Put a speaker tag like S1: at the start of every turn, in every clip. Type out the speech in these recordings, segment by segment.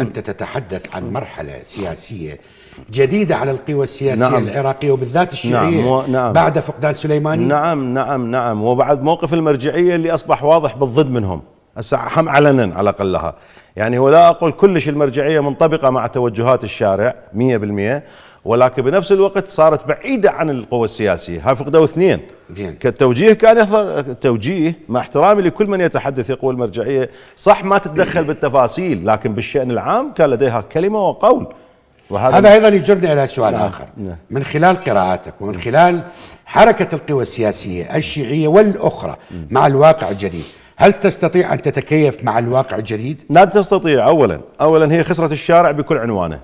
S1: أنت تتحدث عن مرحلة سياسية جديدة على القوى السياسية نعم. العراقية وبالذات نعم، الشيعية نعم. نعم. بعد
S2: فقدان سليماني نعم نعم نعم وبعد موقف المرجعية اللي أصبح واضح بالضد منهم هم علنا على اقلها يعني ولا اقول كلش المرجعيه منطبقه مع توجهات الشارع 100% ولكن بنفس الوقت صارت بعيده عن القوى السياسيه هاي فقدوا اثنين زين كالتوجيه كان يظهر توجيه مع احترامي لكل من يتحدث يقول المرجعيه صح ما تتدخل بالتفاصيل لكن بالشان العام كان لديها كلمه وقول وهذا هذا ايضا يجرني الى سؤال نعم. اخر نعم. من خلال
S1: قراءاتك ومن خلال حركه القوى السياسيه الشيعيه والاخرى مع
S2: الواقع الجديد هل تستطيع ان تتكيف مع الواقع الجديد؟ لا نعم تستطيع اولا، اولا هي خسرت الشارع بكل عنوانه،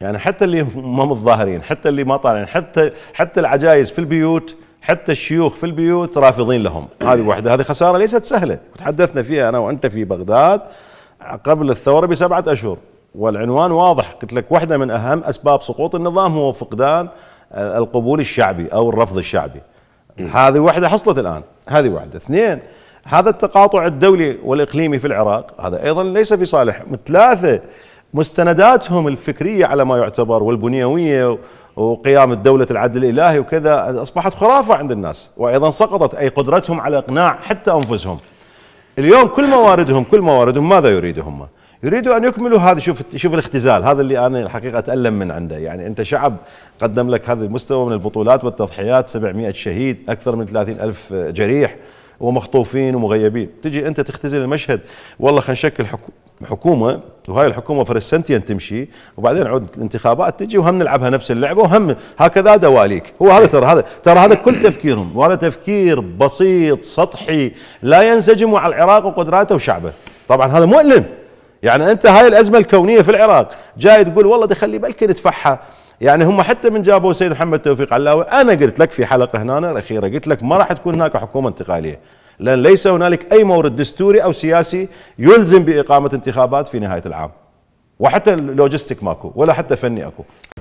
S2: يعني حتى اللي ما متظاهرين حتى اللي ما طالعين حتى حتى العجايز في البيوت حتى الشيوخ في البيوت رافضين لهم هذه واحدة هذه خسارة ليست سهلة وتحدثنا فيها أنا وأنت في بغداد قبل الثورة بسبعة أشهر والعنوان واضح قلت لك واحدة من أهم أسباب سقوط النظام هو فقدان آه، القبول الشعبي أو الرفض الشعبي هذه واحدة حصلت الآن هذه واحدة اثنين هذا التقاطع الدولي والإقليمي في العراق هذا أيضا ليس في صالح ثلاثة مستنداتهم الفكريه على ما يعتبر والبنيويه وقيام الدولة العدل الإلهي وكذا أصبحت خرافة عند الناس وأيضا سقطت أي قدرتهم على إقناع حتى أنفسهم اليوم كل مواردهم كل مواردهم ماذا يريدهم هم يريدوا أن يكملوا هذا شوف شوف الاختزال هذا اللي أنا الحقيقة أتألم من عنده يعني أنت شعب قدم لك هذا المستوى من البطولات والتضحيات 700 شهيد أكثر من 30 ألف جريح ومخطوفين ومغيبين تجي أنت تختزل المشهد والله خلينا نشكل حكومة حكومه وهاي الحكومه فرس سنتين تمشي وبعدين عود الانتخابات تجي وهم نلعبها نفس اللعبه وهم هكذا دواليك هو هذا ترى هذا ترى هذا كل تفكيرهم وهذا تفكير بسيط سطحي لا ينسجم مع العراق وقدراته وشعبه طبعا هذا مؤلم يعني انت هاي الازمه الكونيه في العراق جاي تقول والله دخلي بلكي ندفعها يعني هم حتى من جابوا سيد محمد توفيق علاوي انا قلت لك في حلقه هنا الاخيره قلت لك ما راح تكون هناك حكومه انتقاليه لأن ليس هنالك أي مورد دستوري أو سياسي يلزم بإقامة انتخابات في نهاية العام وحتى اللوجستيك ماكو ولا حتى فني اكو